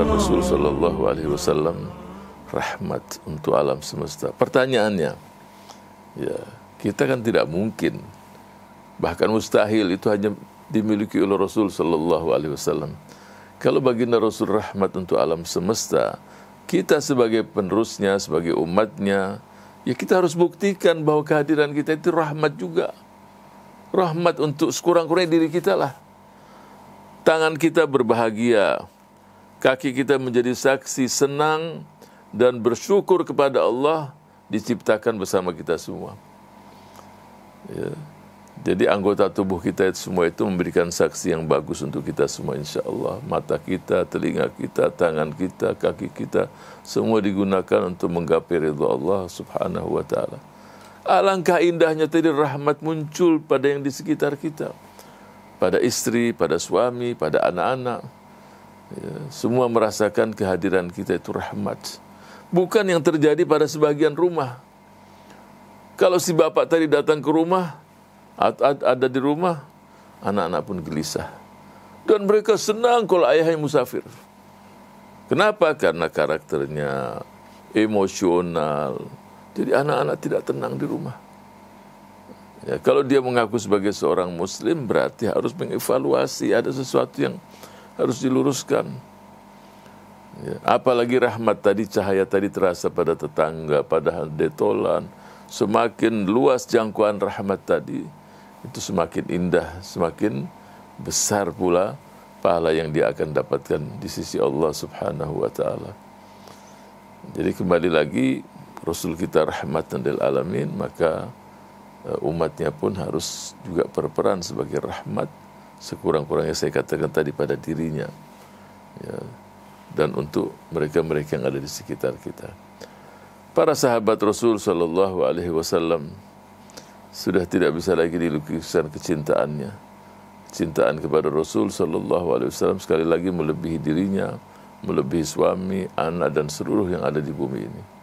Rasulullah Rasul Sallallahu Alaihi Wasallam rahmat untuk alam semesta. Pertanyaannya, ya kita kan tidak mungkin bahkan mustahil itu hanya dimiliki oleh Rasul Sallallahu Alaihi Wasallam. Kalau baginda Rasul rahmat untuk alam semesta, kita sebagai penerusnya, sebagai umatnya, ya kita harus buktikan bahwa kehadiran kita itu rahmat juga. Rahmat untuk sekurang-kurangnya diri kita lah tangan kita berbahagia kaki kita menjadi saksi senang dan bersyukur kepada Allah diciptakan bersama kita semua. Ya. Jadi anggota tubuh kita itu semua itu memberikan saksi yang bagus untuk kita semua insya Allah. Mata kita, telinga kita, tangan kita, kaki kita, semua digunakan untuk menggapai ridho Allah subhanahu wa ta'ala. Alangkah indahnya tadi rahmat muncul pada yang di sekitar kita. Pada istri, pada suami, pada anak-anak Ya, semua merasakan kehadiran kita itu rahmat. Bukan yang terjadi pada sebagian rumah. Kalau si bapak tadi datang ke rumah, ada di rumah, anak-anak pun gelisah. Dan mereka senang kalau ayahnya musafir. Kenapa? Karena karakternya emosional. Jadi anak-anak tidak tenang di rumah. Ya, kalau dia mengaku sebagai seorang muslim berarti harus mengevaluasi ada sesuatu yang harus diluruskan. Ya, apalagi rahmat tadi, cahaya tadi terasa pada tetangga, pada detolan. Semakin luas jangkauan rahmat tadi, itu semakin indah, semakin besar pula pahala yang dia akan dapatkan di sisi Allah Subhanahu wa taala. Jadi kembali lagi Rasul kita rahmatan lil alamin maka eh, umatnya pun harus juga berperan sebagai rahmat sekurang-kurangnya saya katakan tadi pada dirinya ya, dan untuk mereka-mereka yang ada di sekitar kita. Para sahabat Rasul Shallallahu Alaihi Wasallam sudah tidak bisa lagi dilukiskan kecintaannya. Cintaan kepada Rasul Shallallahu Alaihi Wasallam sekali lagi melebihi dirinya, melebihi suami, anak dan seluruh yang ada di bumi ini.